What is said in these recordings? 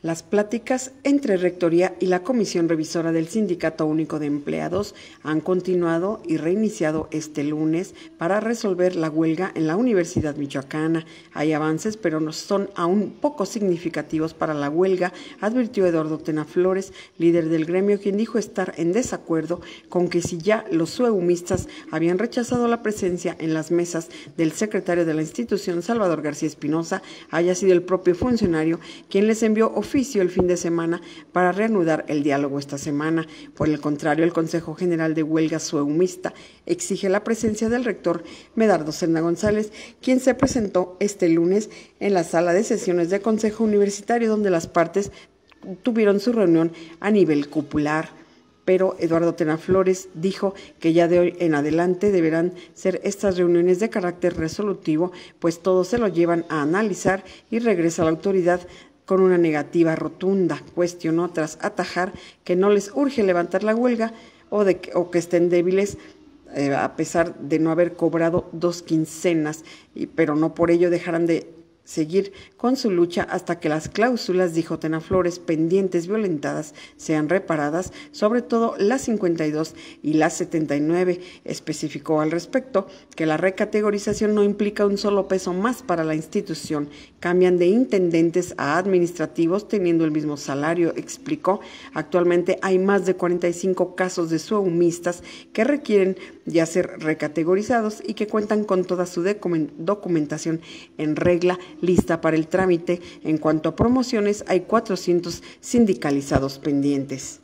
Las pláticas entre Rectoría y la Comisión Revisora del Sindicato Único de Empleados han continuado y reiniciado este lunes para resolver la huelga en la Universidad Michoacana. Hay avances, pero no son aún poco significativos para la huelga, advirtió Eduardo Tena Flores, líder del gremio, quien dijo estar en desacuerdo con que si ya los sueumistas habían rechazado la presencia en las mesas del secretario de la institución, Salvador García Espinosa, haya sido el propio funcionario quien les envió oficio el fin de semana para reanudar el diálogo esta semana. Por el contrario, el Consejo General de Huelga Sueumista exige la presencia del rector Medardo Serna González, quien se presentó este lunes en la sala de sesiones del Consejo Universitario, donde las partes tuvieron su reunión a nivel cupular pero Eduardo Tena Flores dijo que ya de hoy en adelante deberán ser estas reuniones de carácter resolutivo, pues todo se lo llevan a analizar y regresa a la autoridad con una negativa rotunda cuestionó tras atajar que no les urge levantar la huelga o, de, o que estén débiles eh, a pesar de no haber cobrado dos quincenas, y, pero no por ello dejarán de seguir con su lucha hasta que las cláusulas tena Flores pendientes violentadas sean reparadas, sobre todo las 52 y las 79. Especificó al respecto que la recategorización no implica un solo peso más para la institución. Cambian de intendentes a administrativos teniendo el mismo salario, explicó. Actualmente hay más de 45 casos de suumistas que requieren ya ser recategorizados y que cuentan con toda su documentación en regla lista para el trámite. En cuanto a promociones, hay 400 sindicalizados pendientes.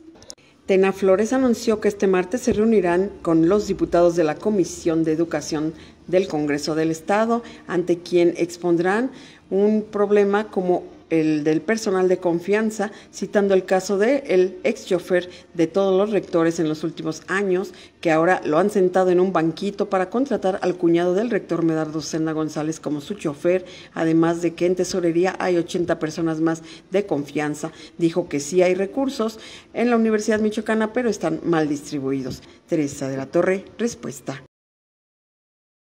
Flores anunció que este martes se reunirán con los diputados de la Comisión de Educación del Congreso del Estado, ante quien expondrán un problema como el del personal de confianza, citando el caso del el ex chofer de todos los rectores en los últimos años, que ahora lo han sentado en un banquito para contratar al cuñado del rector Medardo Senda González como su chofer, además de que en tesorería hay 80 personas más de confianza. Dijo que sí hay recursos en la Universidad Michoacana, pero están mal distribuidos. Teresa de la Torre, respuesta.